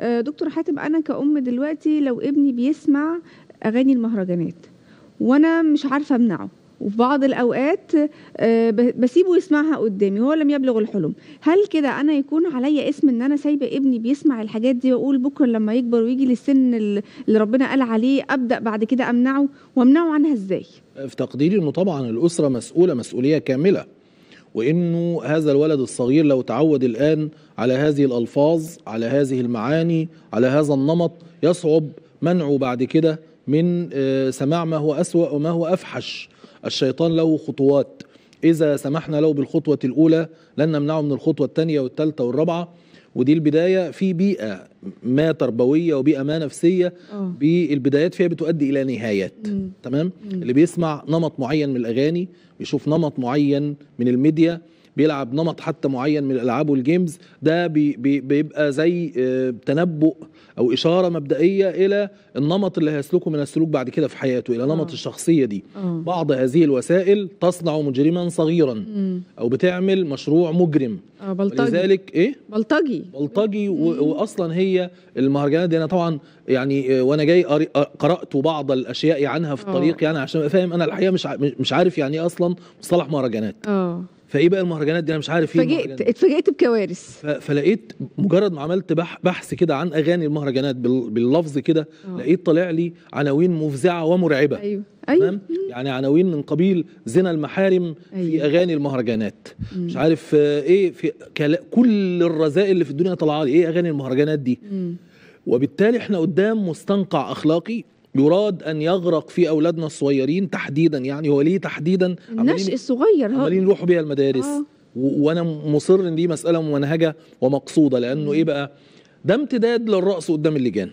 آه، دكتور حاتم انا كأم دلوقتي لو ابني بيسمع اغاني المهرجانات وانا مش عارفه امنعه وفي بعض الاوقات آه، بسيبه يسمعها قدامي وهو لم يبلغ الحلم هل كده انا يكون عليا اسم ان انا سايبه ابني بيسمع الحاجات دي واقول بكره لما يكبر ويجي للسن اللي ربنا قال عليه ابدا بعد كده امنعه وامنعه عنها ازاي في تقديري انه طبعا الاسره مسؤوله مسؤوليه كامله وانه هذا الولد الصغير لو تعود الان على هذه الالفاظ على هذه المعاني على هذا النمط يصعب منعه بعد كده من آه، سماع ما هو اسوا وما هو افحش الشيطان له خطوات اذا سمحنا له بالخطوه الاولى لن نمنعه من الخطوه الثانيه والثالثه والرابعه ودي البدايه في بيئه ما تربويه وبيئه ما نفسيه آه. البدايات بالبدايات فيها بتؤدي الى نهايات تمام اللي بيسمع نمط معين من الاغاني بيشوف نمط معين من الميديا بيلعب نمط حتى معين من الالعاب والجيمز ده بي بي بيبقى زي آه، تنبؤ او اشاره مبدئيه الى النمط اللي هيسلكه من السلوك بعد كده في حياته الى نمط أوه. الشخصيه دي أوه. بعض هذه الوسائل تصنع مجرما صغيرا مم. او بتعمل مشروع مجرم آه بلطجي لذلك ايه بلطجي بلطجي واصلا هي المهرجانات دي انا طبعا يعني آه، وانا جاي قرات بعض الاشياء عنها في الطريق أوه. يعني عشان ابقى فاهم انا الحقيقه مش مش عارف يعني ايه اصلا مصطلح مهرجانات اه فايه بقى المهرجانات دي انا مش عارف ايه فجئت اتفاجئت بكوارث فلقيت مجرد ما عملت بحث كده عن اغاني المهرجانات باللفظ كده آه. لقيت طالع لي عناوين مفزعه ومرعبه ايوه ايوه يعني عناوين من قبيل زنا المحارم أيوة. في اغاني المهرجانات مم. مش عارف آه، ايه في كل الرذائل اللي في الدنيا طالعه لي ايه اغاني المهرجانات دي مم. وبالتالي احنا قدام مستنقع اخلاقي يراد ان يغرق في اولادنا الصغيرين تحديدا يعني هو ليه تحديدا النشء الصغير عمالين يروحوا بيها المدارس آه. وانا مصر ان دي مساله ممنهجه ومقصوده لانه ايه بقى ده امتداد للرأس قدام اللجان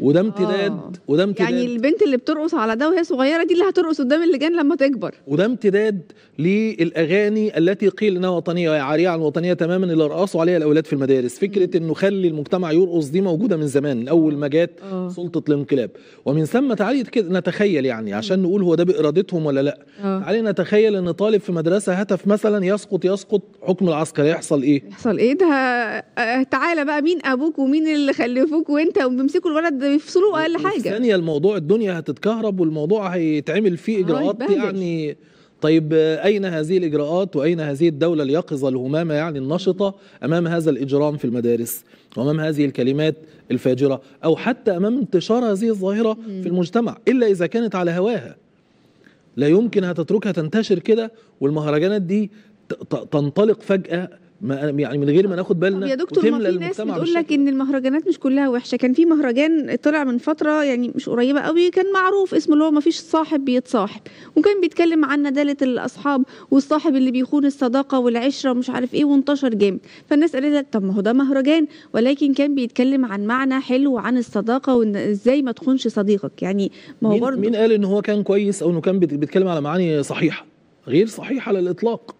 وده امتداد آه. وده امتداد يعني البنت اللي بترقص على ده وهي صغيره دي اللي هترقص قدام اللجان لما تكبر وده امتداد للاغاني التي قيل انها وطنيه وهي عاريه عن الوطنيه تماما اللي رقصوا عليها الاولاد في المدارس فكره انه خلي المجتمع يرقص دي موجوده من زمان من اول ما جت آه. آه. سلطه الانقلاب ومن ثم تعالي كده نتخيل يعني عشان نقول هو ده بارادتهم ولا لا تعالي نتخيل ان طالب في مدرسه هتف مثلا يسقط يسقط حكم العسكر يحصل ايه يحصل ايه ده تعالى بقى مين ابوك ومين اللي خلفوك وانت وبيمسكوا الولد ده بيفصلوه اقل حاجه ثانيه الموضوع الدنيا هتتكهرب والموضوع هيتعمل فيه آه، اجراءات يعني طيب أين هذه الإجراءات وأين هذه الدولة اليقظة الهمامة يعني النشطة أمام هذا الإجرام في المدارس وأمام هذه الكلمات الفاجرة أو حتى أمام انتشار هذه الظاهرة في المجتمع إلا إذا كانت على هواها لا يمكن هتتركها تنتشر كده والمهرجانات دي تنطلق فجأة ما يعني من غير ما ناخد بالنا يا دكتور ما في ناس بتقول لك ان المهرجانات مش كلها وحشه كان في مهرجان طلع من فتره يعني مش قريبه قوي كان معروف اسمه اللي هو ما فيش صاحب بيتصاحب وكان بيتكلم عن نداله الاصحاب والصاحب اللي بيخون الصداقه والعشره ومش عارف ايه وانتشر جامد فالناس قالت لك طب ما هو ده مهرجان ولكن كان بيتكلم عن معنى حلو عن الصداقه وان ازاي ما تخونش صديقك يعني ما هو برضه مين قال ان هو كان كويس او انه كان بيتكلم على معاني صحيحه غير صحيحه على الاطلاق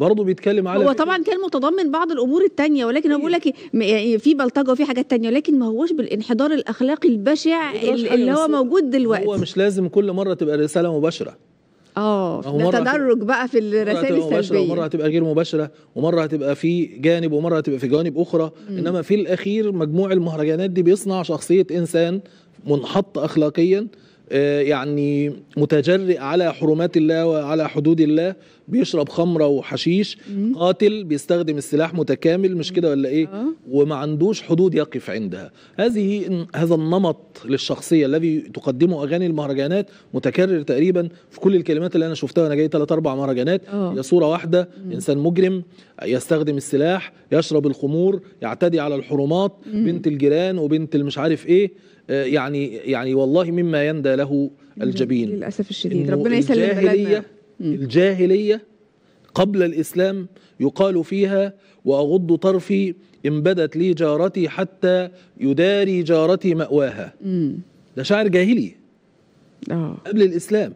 برضه بيتكلم على هو طبعا كان متضمن بعض الامور الثانيه ولكن هو بقول لك يعني في بلطجه وفي حاجات ثانيه ولكن ما هوش بالانحدار الاخلاقي البشع اللي هو موجود دلوقتي هو مش لازم كل مره تبقى رساله مباشره اه ده تدرج بقى في الرسائل السلبيه مره هتبقى غير مباشره ومره هتبقى في جانب ومره هتبقى في جوانب اخرى م. انما في الاخير مجموع المهرجانات دي بيصنع شخصيه انسان منحط اخلاقيا آه، يعني متجرئ على حرمات الله وعلى حدود الله بيشرب خمره وحشيش قاتل بيستخدم السلاح متكامل مش كده ولا ايه آه. وما عندوش حدود يقف عندها هذه هذا النمط للشخصيه الذي تقدمه اغاني المهرجانات متكرر تقريبا في كل الكلمات اللي انا شفتها وانا جاي ثلاث اربع مهرجانات آه. هي صوره واحده انسان مجرم يستخدم السلاح يشرب الخمور يعتدي على الحرمات بنت الجيران وبنت المش عارف ايه آه، يعني يعني والله مما يندى له الجبين للاسف الشديد ربنا يسلم الجاهليه الجاهليه قبل الاسلام يقال فيها واغض طرفي ان بدت لي جارتي حتى يداري جارتي ماواها ده شعر جاهلي اه قبل الاسلام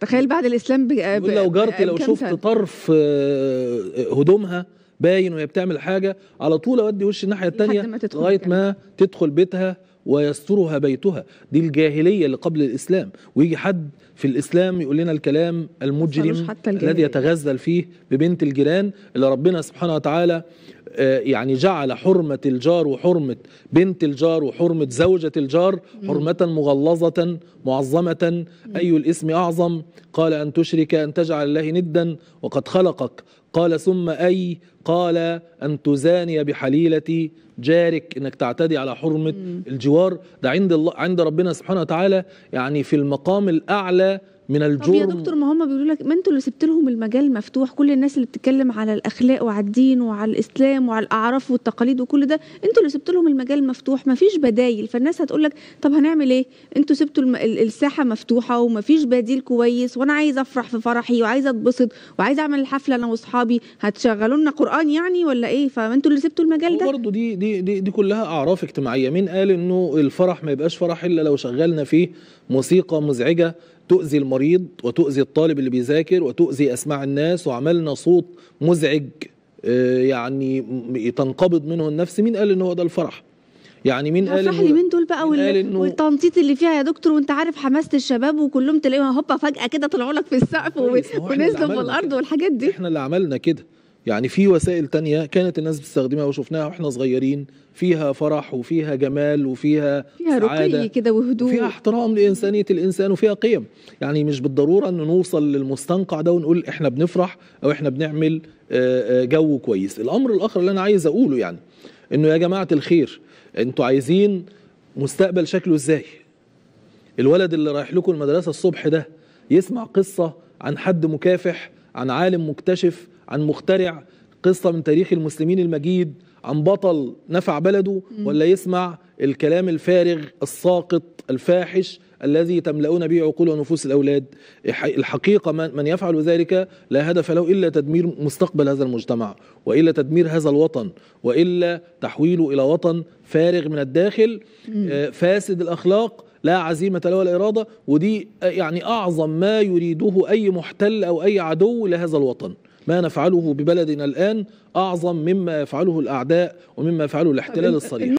تخيل بعد الاسلام بيقول لو جارتي لو شفت سنة. طرف آه، آه، هدومها باين وهي بتعمل حاجه على طول اودي وشي الناحيه الثانيه لغايه ما تدخل بيتها ويسترها بيتها دي الجاهليه اللي قبل الاسلام ويجي حد في الاسلام يقول لنا الكلام المجرم الذي يتغزل فيه ببنت الجيران اللي ربنا سبحانه وتعالى آه، يعني جعل حرمة الجار وحرمة بنت الجار وحرمة زوجة الجار حرمة مغلظة معظمة أي الاسم أعظم قال أن تشرك أن تجعل الله ندا وقد خلقك قال ثم أي قال أن تزاني بحليلة جارك إنك تعتدي على حرمة الجوار ده عند الله عند ربنا سبحانه وتعالى يعني في المقام الأعلى من الجرم طب يا دكتور ما هم بيقولوا لك ما انتوا اللي سبت لهم المجال مفتوح كل الناس اللي بتتكلم على الاخلاق وعلى الدين وعلى الاسلام وعلى الاعراف والتقاليد وكل ده انتوا اللي سبت لهم المجال مفتوح ما فيش بدايل فالناس هتقول لك طب هنعمل ايه انتوا سبتوا الساحه مفتوحه وما فيش بديل كويس وانا عايز افرح في فرحي وعايز اتبسط وعايز اعمل الحفله انا واصحابي هتشغلوا لنا قران يعني ولا ايه فانتوا اللي سبتوا المجال ده برضه دي دي دي, دي كلها اعراف اجتماعيه مين قال انه الفرح ما يبقاش فرح الا لو شغلنا فيه موسيقى مزعجه تؤذي المريض وتؤذي الطالب اللي بيذاكر وتؤذي اسماع الناس وعملنا صوت مزعج آه، يعني تنقبض منه النفس مين قال ان هو ده الفرح يعني مين قال الفرح اليومين دول بقى وال... إنه... والتنطيط اللي فيها يا دكتور وانت عارف حماسه الشباب وكلهم تلاقيهم هوبا فجاه كده طلعوا لك في السقف و... ونزلوا في الارض والحاجات دي احنا اللي عملنا كده يعني في وسائل تانية كانت الناس بتستخدمها وشفناها واحنا صغيرين فيها فرح وفيها جمال وفيها فيها رقي كده وهدوء فيها احترام لانسانيه الانسان وفيها قيم يعني مش بالضروره ان نوصل للمستنقع ده ونقول احنا بنفرح او احنا بنعمل آه، آه، جو كويس الامر الاخر اللي انا عايز اقوله يعني انه يا جماعه الخير انتوا عايزين مستقبل شكله ازاي الولد اللي رايح لكم المدرسه الصبح ده يسمع قصه عن حد مكافح عن عالم مكتشف عن مخترع قصة من تاريخ المسلمين المجيد عن بطل نفع بلده ولا يسمع الكلام الفارغ الساقط الفاحش الذي تملؤون به عقول ونفوس الأولاد الحقيقة من يفعل ذلك لا هدف له إلا تدمير مستقبل هذا المجتمع وإلا تدمير هذا الوطن وإلا تحويله إلى وطن فارغ من الداخل آه، فاسد الأخلاق لا عزيمة له ولا إرادة ودي يعني أعظم ما يريده أي محتل أو أي عدو لهذا الوطن ما نفعله ببلدنا الآن أعظم مما يفعله الأعداء ومما يفعله الاحتلال الصريح